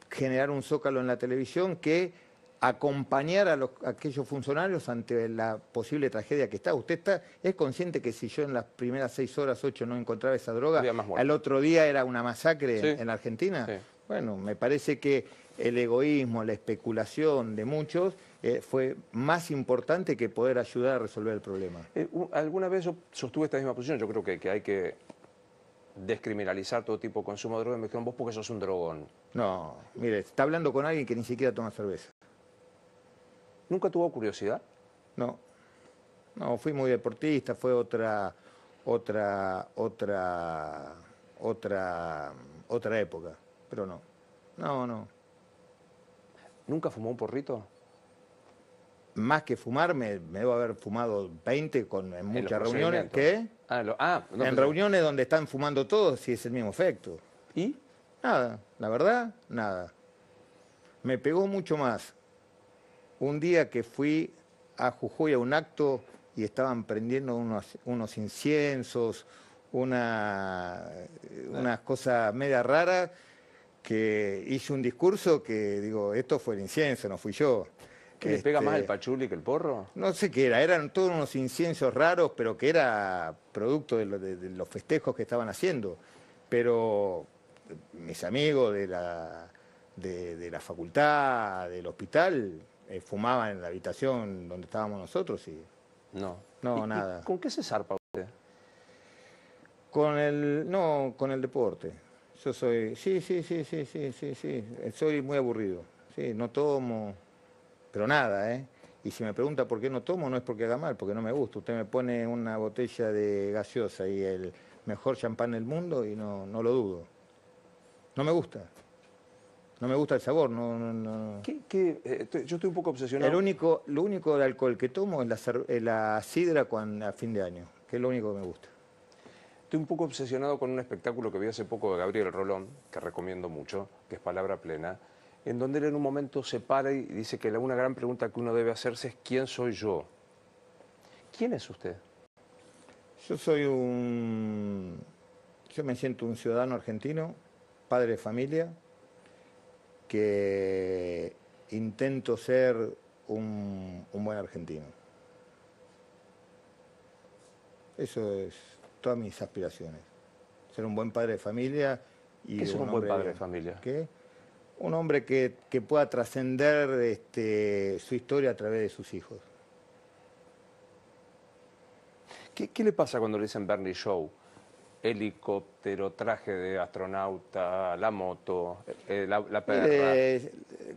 generar un zócalo en la televisión que acompañar a, aquellos funcionarios ante la posible tragedia que está. ¿Usted está, es consciente que si yo en las primeras seis horas, ocho, no encontraba esa droga, al otro día era una masacre en Argentina? Bueno, me parece que el egoísmo, la especulación de muchos eh, fue más importante que poder ayudar a resolver el problema. Eh, alguna vez yo sostuve esta misma posición, yo creo que, hay que descriminalizar todo tipo de consumo de drogas, me dijeron, vos porque sos un drogón. No, mire, está hablando con alguien que ni siquiera toma cerveza. ¿Nunca tuvo curiosidad? No. No, fui muy deportista, fue otra, otra, otra, otra, otra época, pero no. No, no. ¿Nunca fumó un porrito? Más que fumar, me, debo haber fumado 20 con, en muchas reuniones. ¿Qué? Ah, ah en reuniones donde están fumando todos, si es el mismo efecto. ¿Y? Nada, la verdad, nada. Me pegó mucho más un día que fui a Jujuy a un acto y estaban prendiendo unos, inciensos, una, unas cosas media raras, que hice un discurso que digo, esto fue el incienso, no fui yo. ¿Que le pega más el este, pachuli que el porro? No sé qué era, eran todos unos inciensos raros, pero que era producto de, los festejos que estaban haciendo. Pero mis amigos de la, de la facultad, del hospital, eh, fumaban en la habitación donde estábamos nosotros y... No. No, nada. ¿Con qué se zarpa usted? Con el... No, con el deporte. Yo soy... Sí, sí, sí, sí, sí, sí, sí. Eh, soy muy aburrido. Sí, no tomo, pero nada, ¿eh? Y si me pregunta por qué no tomo, no es porque haga mal, porque no me gusta. Usted me pone una botella de gaseosa y el mejor champán del mundo y no, no lo dudo. No me gusta. No me gusta el sabor, no, eh, yo estoy un poco obsesionado. El único, lo único de alcohol que tomo es la, eh, sidra a fin de año, que es lo único que me gusta. Estoy un poco obsesionado con un espectáculo que vi hace poco de Gabriel Rolón, que recomiendo mucho, que es Palabra Plena, en donde él en un momento se para y dice que la, una gran pregunta que uno debe hacerse es ¿quién soy yo? ¿Quién es usted? Yo soy un... Yo me siento un ciudadano argentino, padre de familia, que intento ser un, buen argentino. Eso es todas mis aspiraciones. Ser un buen padre de familia y un, un buen padre de familia. Un hombre que, pueda trascender este, su historia a través de sus hijos. ¿Qué, ¿Qué, le pasa cuando le dicen Bernie Show? helicóptero, traje de astronauta, la moto, eh, la, la,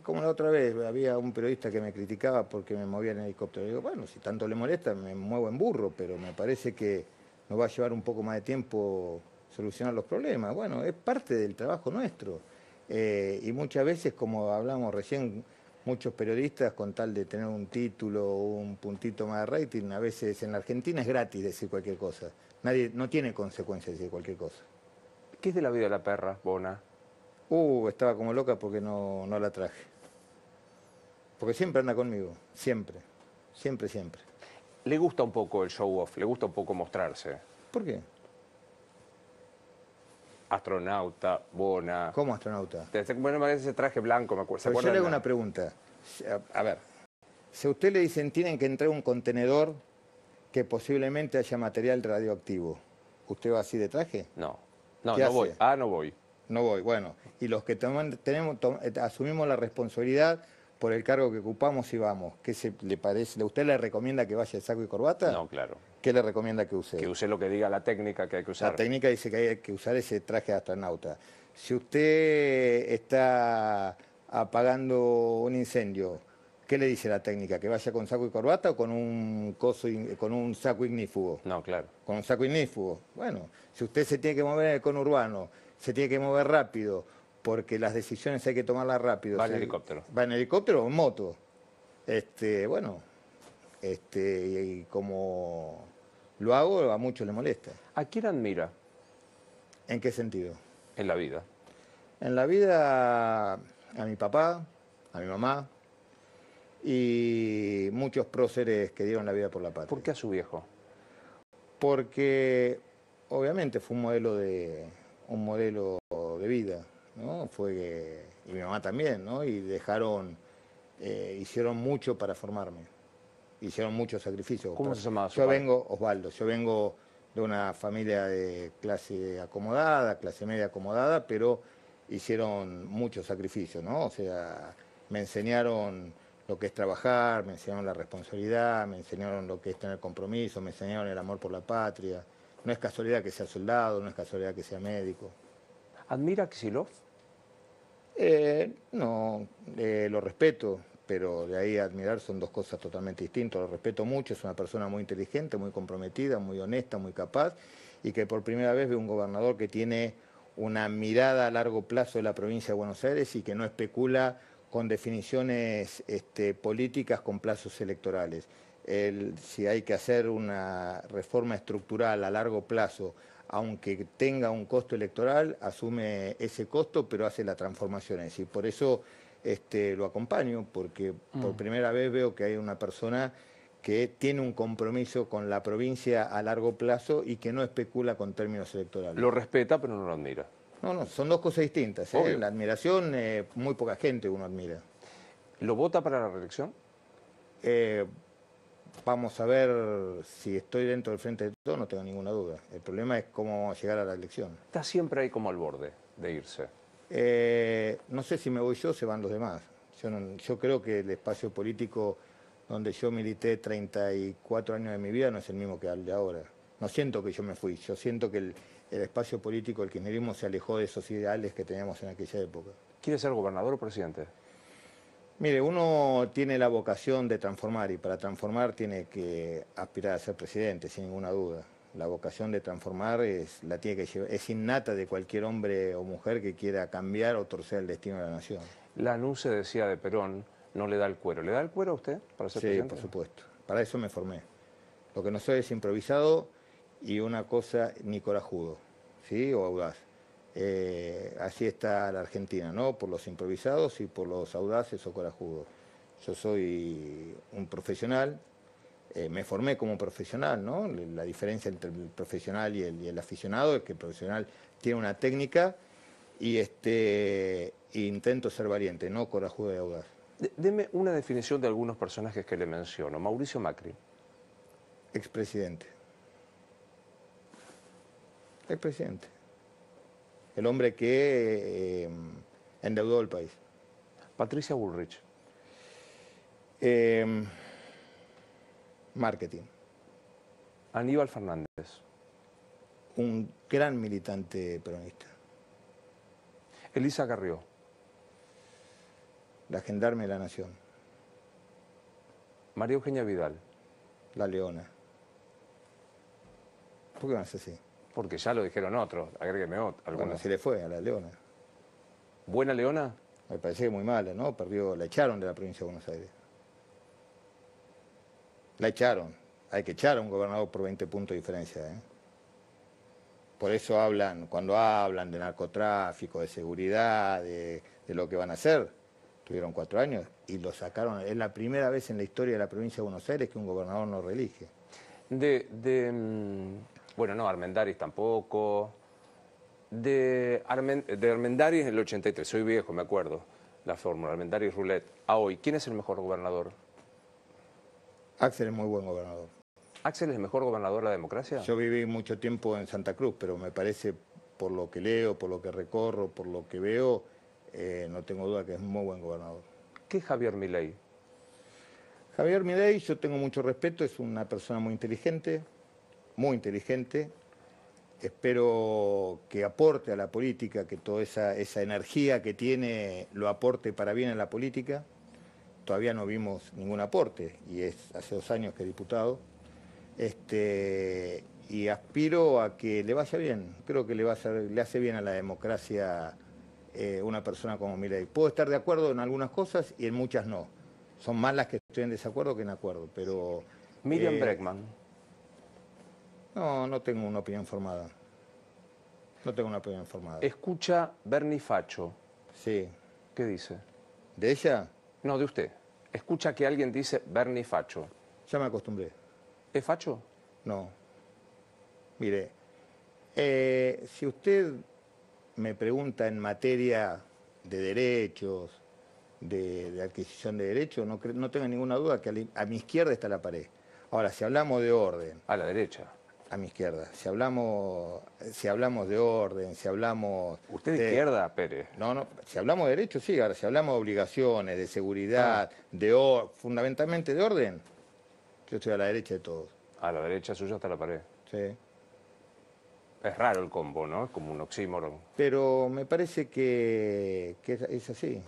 como la otra vez, había un periodista que me criticaba porque me movía en helicóptero. digo, bueno, si tanto le molesta, me muevo en burro, pero me parece que nos va a llevar un poco más de tiempo solucionar los problemas. Bueno, es parte del trabajo nuestro. Eh, y muchas veces, como hablamos recién, muchos periodistas con tal de tener un título o un puntito más de rating, a veces en la Argentina es gratis decir cualquier cosa. Nadie, no tiene consecuencias de cualquier cosa. ¿Qué es de la vida de la perra, Bona? Uh, estaba como loca porque no, la traje. Porque siempre anda conmigo, siempre, siempre, siempre. ¿Le gusta un poco el show off? ¿Le gusta un poco mostrarse? ¿Por qué? Astronauta, Bona. ¿Cómo astronauta? Bueno, me parece ese traje blanco, me acuerdo. Pero yo le hago una pregunta. A ver, si a usted le dicen tienen que entrar un contenedor que posiblemente haya material radioactivo. ¿Usted va así de traje? No, no, no voy. Ah, no voy. No voy, bueno. Y los que tenemos, eh, asumimos la responsabilidad por el cargo que ocupamos y vamos. ¿Qué le parece? ¿Usted le recomienda que vaya de saco y corbata? No, claro. ¿Qué le recomienda que use? Que use lo que diga la técnica que hay que usar. La técnica dice que hay que usar ese traje de astronauta. Si usted está apagando un incendio, ¿Qué le dice la técnica? ¿Que vaya con saco y corbata o con un, coso con un saco ignífugo? No, claro. Con un saco ignífugo. Bueno, si usted se tiene que mover con urbano, se tiene que mover rápido, porque las decisiones hay que tomarlas rápido. Va en helicóptero. Va en helicóptero o en moto. Este, bueno, este, y como lo hago, a muchos le molesta. ¿A quién admira? ¿En qué sentido? En la vida. En la vida, a mi papá, a mi mamá, y muchos próceres que dieron la vida por la patria. ¿Por qué a su viejo? Porque obviamente fue un modelo de, un modelo de vida, ¿no? Fue, y mi mamá también, ¿no? Y dejaron, eh, hicieron mucho para formarme, hicieron muchos sacrificios. ¿Cómo se llamaba? Yo vengo, Osvaldo, yo vengo de una familia de clase acomodada, clase media acomodada, pero hicieron muchos sacrificios, ¿no? O sea, me enseñaron lo que es trabajar, me enseñaron la responsabilidad, me enseñaron lo que es tener compromiso, me enseñaron el amor por la patria. No es casualidad que sea soldado, no es casualidad que sea médico. ¿Admira Kisilov? Eh, no, eh, lo respeto, pero de ahí a admirar son dos cosas totalmente distintas. Lo respeto mucho, es una persona muy inteligente, muy comprometida, muy honesta, muy capaz, y que por primera vez ve un gobernador que tiene una mirada a largo plazo de la provincia de Buenos Aires y que no especula con definiciones este, políticas con plazos electorales. si hay que hacer una reforma estructural a largo plazo, aunque tenga un costo electoral, asume ese costo, pero hace la transformación. Y por eso este, lo acompaño, porque por mm. primera vez veo que hay una persona que tiene un compromiso con la provincia a largo plazo y que no especula con términos electorales. Lo respeta, pero no lo admira. No, no, son dos cosas distintas. ¿eh? La admiración, eh, muy poca gente uno admira. ¿Lo vota para la reelección? Eh, vamos a ver si estoy dentro del frente de todo, no tengo ninguna duda. El problema es cómo llegar a la elección. Está siempre ahí como al borde de irse. no sé si me voy yo, se van los demás. Yo, yo creo que el espacio político donde yo milité 34 años de mi vida no es el mismo que el de ahora. No siento que yo me fui, yo siento que el, el espacio político el kirchnerismo se alejó de esos ideales que teníamos en aquella época. ¿Quiere ser gobernador o presidente? Mire, uno tiene la vocación de transformar y para transformar tiene que aspirar a ser presidente, sin ninguna duda. La vocación de transformar es, la tiene que es innata de cualquier hombre o mujer que quiera cambiar o torcer el destino de la nación. La luz decía de Perón, no le da el cuero. ¿Le da el cuero a usted para ser presidente? Sí, por supuesto. Para eso me formé. Lo que no soy es improvisado y una cosa ni corajudo, ¿sí? O audaz. Eh, así está la Argentina, ¿no? Por los improvisados y por los audaces o corajudos. Yo soy un profesional, eh, me formé como profesional, ¿no? La diferencia entre el profesional y el, aficionado es que el profesional tiene una técnica y este intento ser valiente, no corajudo y audaz. deme una definición de algunos personajes que le menciono. Mauricio Macri. Expresidente el presidente. El hombre que eh, endeudó el país. Patricia Bullrich. Em, marketing. Aníbal Fernández. Un gran militante peronista. Elisa Carrió. La gendarme de la nación. María Eugenia Vidal. La leona. ¿Por qué no hace así? porque ya lo dijeron otros, agrégueme otro. Algunos. Bueno, se le fue a la Leona. ¿Buena Leona? Me parece que muy mala, ¿no? Perdió, la echaron de la provincia de Buenos Aires. La echaron. Hay que echar a un gobernador por 20 puntos de diferencia, ¿eh? Por eso hablan, cuando hablan de narcotráfico, de seguridad, de, lo que van a hacer, tuvieron cuatro años y lo sacaron. Es la primera vez en la historia de la provincia de Buenos Aires que un gobernador no reelige. de, bueno, no, Armendaris tampoco. De, Armendaris en el 83, soy viejo, me acuerdo, la fórmula, Armendaris Roulette. A hoy, ¿quién es el mejor gobernador? Axel es muy buen gobernador. ¿Axel es el mejor gobernador de la democracia? Yo viví mucho tiempo en Santa Cruz, pero me parece, por lo que leo, por lo que recorro, por lo que veo, eh, no tengo duda que es un muy buen gobernador. ¿Qué es Javier Milei? Javier Milei, yo tengo mucho respeto, es una persona muy inteligente, muy inteligente. Espero que aporte a la política, que toda esa, energía que tiene lo aporte para bien a la política. Todavía no vimos ningún aporte y es hace dos años que diputado. Este, y aspiro a que le vaya bien. Creo que le, va a le hace bien a la democracia eh, una persona como Milei. Puedo estar de acuerdo en algunas cosas y en muchas no. Son más las que estoy en desacuerdo que en acuerdo, pero... Miriam eh, Bregman. No, no tengo una opinión formada. No tengo una opinión formada. Escucha Bernie Facho. Sí. ¿Qué dice? ¿De ella? No, de usted. Escucha que alguien dice Bernie Facho. Ya me acostumbré. ¿Es Facho? No. Mire, eh, si usted me pregunta en materia de derechos, de, adquisición de derechos, no, tengo ninguna duda que a mi izquierda está la pared. Ahora, si hablamos de orden... A la derecha a mi izquierda. Si hablamos, si hablamos de orden, si hablamos... ¿Usted de izquierda, Pérez? No, no, si hablamos de derecho, sí, ahora si hablamos de obligaciones, de seguridad, ah. de fundamentalmente de orden, yo estoy a la derecha de todos. A la derecha suya hasta la pared. Sí. Es raro el combo, ¿no? como un oxímoron. Pero me parece que, es, es así.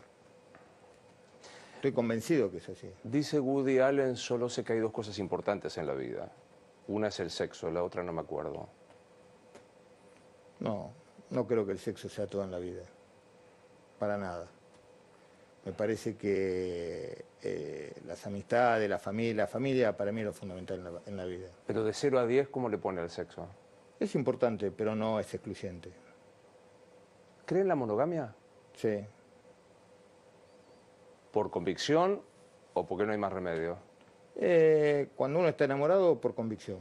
Estoy convencido que es así. Dice Woody Allen, solo sé que hay dos cosas importantes en la vida una es el sexo, la otra no me acuerdo. No, no creo que el sexo sea todo en la vida. Para nada. Me parece que eh, las amistades, la familia, la familia para mí es lo fundamental en la, vida. Pero de 0 a 10, ¿cómo le pone el sexo? Es importante, pero no es excluyente. ¿Cree en la monogamia? Sí. ¿Por convicción o porque no hay más remedio? Eh, cuando uno está enamorado, por convicción.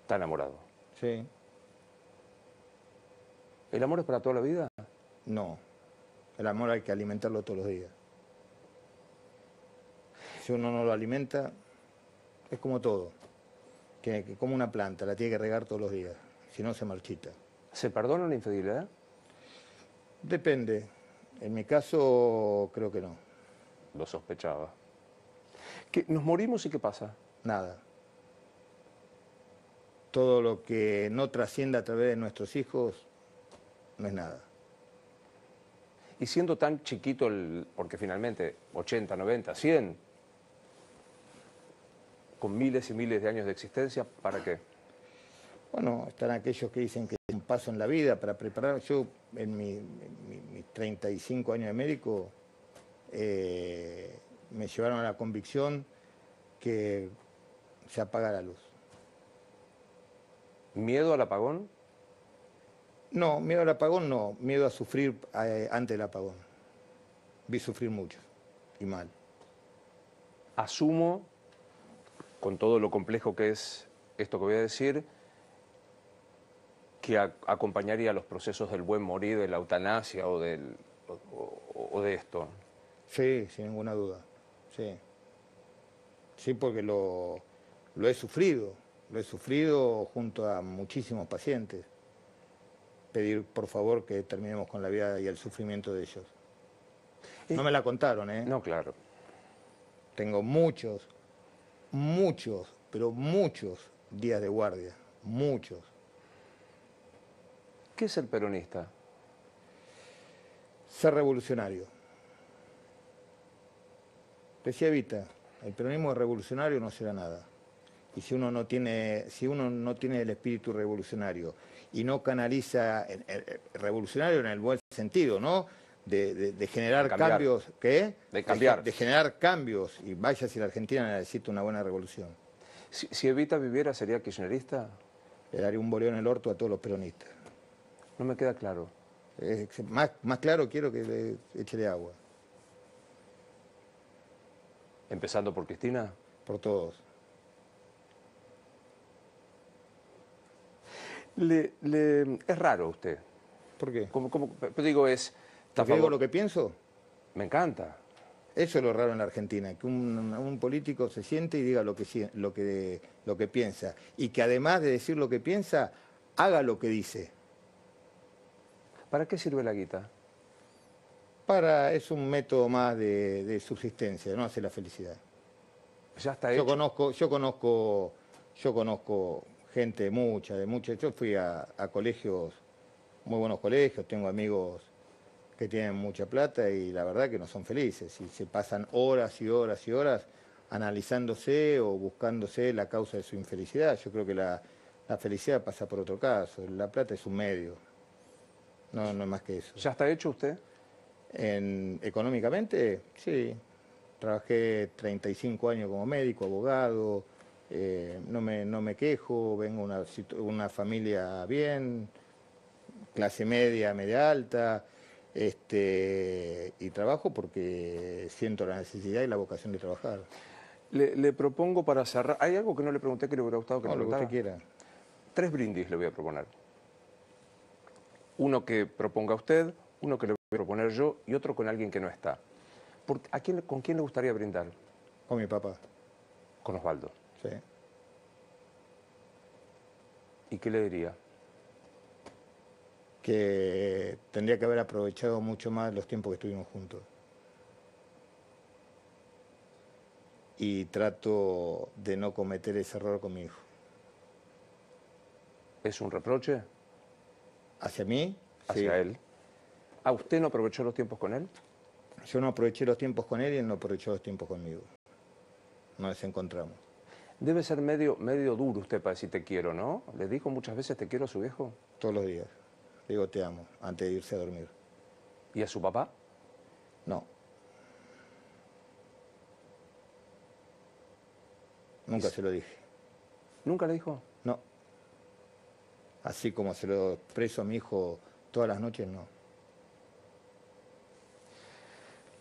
Está enamorado. Sí. ¿El amor es para toda la vida? No. El amor hay que alimentarlo todos los días. Si uno no lo alimenta, es como todo. como una planta, la tiene que regar todos los días. Si no, se marchita. ¿Se perdona la infidelidad? Depende. En mi caso, creo que no. Lo sospechaba nos morimos y qué pasa. Nada. Todo lo que no trascienda a través de nuestros hijos no es nada. Y siendo tan chiquito, el, porque finalmente 80, 90, 100, con miles y miles de años de existencia, ¿para qué? Bueno, están aquellos que dicen que es un paso en la vida para preparar. Yo, en mis 35 años de médico, eh, me llevaron a la convicción que se apaga la luz. ¿Miedo al apagón? No, miedo al apagón no, miedo a sufrir eh, ante el apagón. Vi sufrir mucho y mal. Asumo, con todo lo complejo que es esto que voy a decir, que acompañaría los procesos del buen morir, de la eutanasia o, del, o de esto. Sí, sin ninguna duda. Sí. Sí, porque lo, lo he sufrido, lo he sufrido junto a muchísimos pacientes. Pedir por favor que terminemos con la vida y el sufrimiento de ellos. Eh, no me la contaron, ¿eh? No, claro. Tengo muchos, muchos, pero muchos días de guardia, muchos. ¿Qué es el peronista? Ser revolucionario. Decía Evita, el peronismo revolucionario no será nada. Y si uno no tiene, si uno no tiene el espíritu revolucionario y no canaliza revolucionario en el buen sentido, ¿no? De, generar cambios, ¿qué? De cambiar. De, generar cambios. Y vaya si la Argentina necesita una buena revolución. Si, Evita viviera, ¿sería kirchnerista? Le daría un boleón en el orto a todos los peronistas. No me queda claro. más, más claro quiero que le eche de agua. ¿Empezando por Cristina? Por todos. Le, es raro usted. ¿Por qué? Como, digo, es... digo lo que pienso? Me encanta. Eso es lo raro en la Argentina, que un, político se siente y diga lo que, lo, que, lo que piensa. Y que además de decir lo que piensa, haga lo que dice. ¿Para qué sirve la guita? para, es un método más de, de subsistencia, no hace la felicidad. Ya está hecho. Yo conozco, yo conozco, yo conozco gente mucha, de mucha. Yo fui a, colegios, muy buenos colegios, tengo amigos que tienen mucha plata y la verdad que no son felices. Y se pasan horas y horas y horas analizándose o buscándose la causa de su infelicidad. Yo creo que la, felicidad pasa por otro caso. La plata es un medio. no es más que eso. ¿Ya está hecho usted? económicamente, sí. Trabajé 35 años como médico, abogado, eh, no, me, no me quejo, vengo de una, familia bien, clase media, media alta, este, y trabajo porque siento la necesidad y la vocación de trabajar. Le, propongo para cerrar, hay algo que no le pregunté que le hubiera gustado que no, me lo quiera. Tres brindis le voy a proponer. Uno que proponga usted, uno que le proponer yo y otro con alguien que no está. ¿Con quién le gustaría brindar? Con mi papá. Con Osvaldo. Sí. ¿Y qué le diría? Que tendría que haber aprovechado mucho más los tiempos que estuvimos juntos. Y trato de no cometer ese error con mi hijo. ¿Es un reproche? ¿Hacia mí? ¿Hacia él? ¿A usted no aprovechó los tiempos con él? Yo no aproveché los tiempos con él y él no aprovechó los tiempos conmigo. No les encontramos. Debe ser medio, medio duro usted para decir te quiero, ¿no? ¿Le dijo muchas veces te quiero a su viejo? Todos los días. digo te amo antes de irse a dormir. ¿Y a su papá? No. Nunca se... se lo dije. ¿Nunca le dijo? No. Así como se lo expreso a mi hijo todas las noches, no.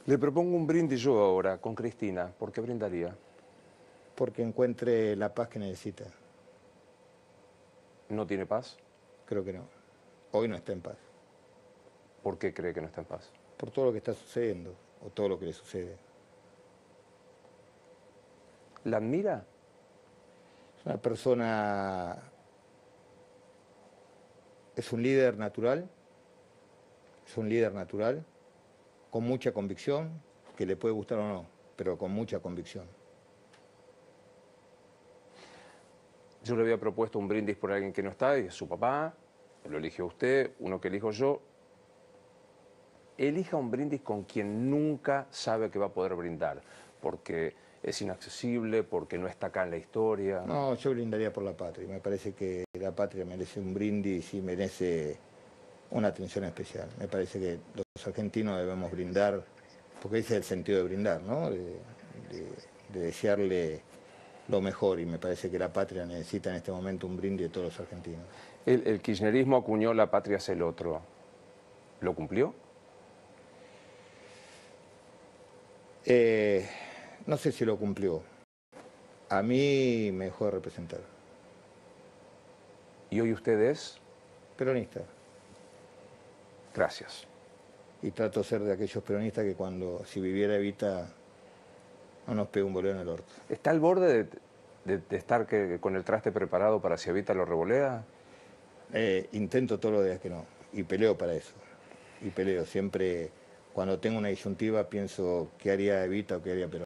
Le propongo un brindis yo ahora con Cristina. ¿Por qué brindaría? Porque encuentre la paz que necesita. ¿No tiene paz? Creo que no. Hoy no está en paz. ¿Por qué cree que no está en paz? Por todo lo que está sucediendo o todo lo que le sucede. ¿La admira? Es una persona... Es un líder natural. Es un líder natural con mucha convicción, que le puede gustar o no, pero con mucha convicción. Yo le había propuesto un brindis por alguien que no está, y su papá, lo eligió usted, uno que elijo yo. Elija un brindis con quien nunca sabe que va a poder brindar, porque es inaccesible, porque no está acá en la historia. No, yo brindaría por la patria. Me parece que la patria merece un brindis y merece una atención especial. Me parece que argentinos debemos brindar, porque ese es el sentido de brindar, ¿no? De, desearle lo mejor y me parece que la patria necesita en este momento un brindis de todos los argentinos. El, kirchnerismo acuñó la patria es el otro. ¿Lo cumplió? Eh, no sé si lo cumplió. A mí me dejó de representar. ¿Y hoy usted es? Peronista. Gracias y trato de ser de aquellos peronistas que cuando, si viviera Evita, no nos pega un boleo en el orto. ¿Está al borde de, estar que, con el traste preparado para si Evita lo revolea? Eh, intento todos los días que no, y peleo para eso, y peleo. Siempre, cuando tengo una disyuntiva, pienso qué haría Evita o qué haría Perón.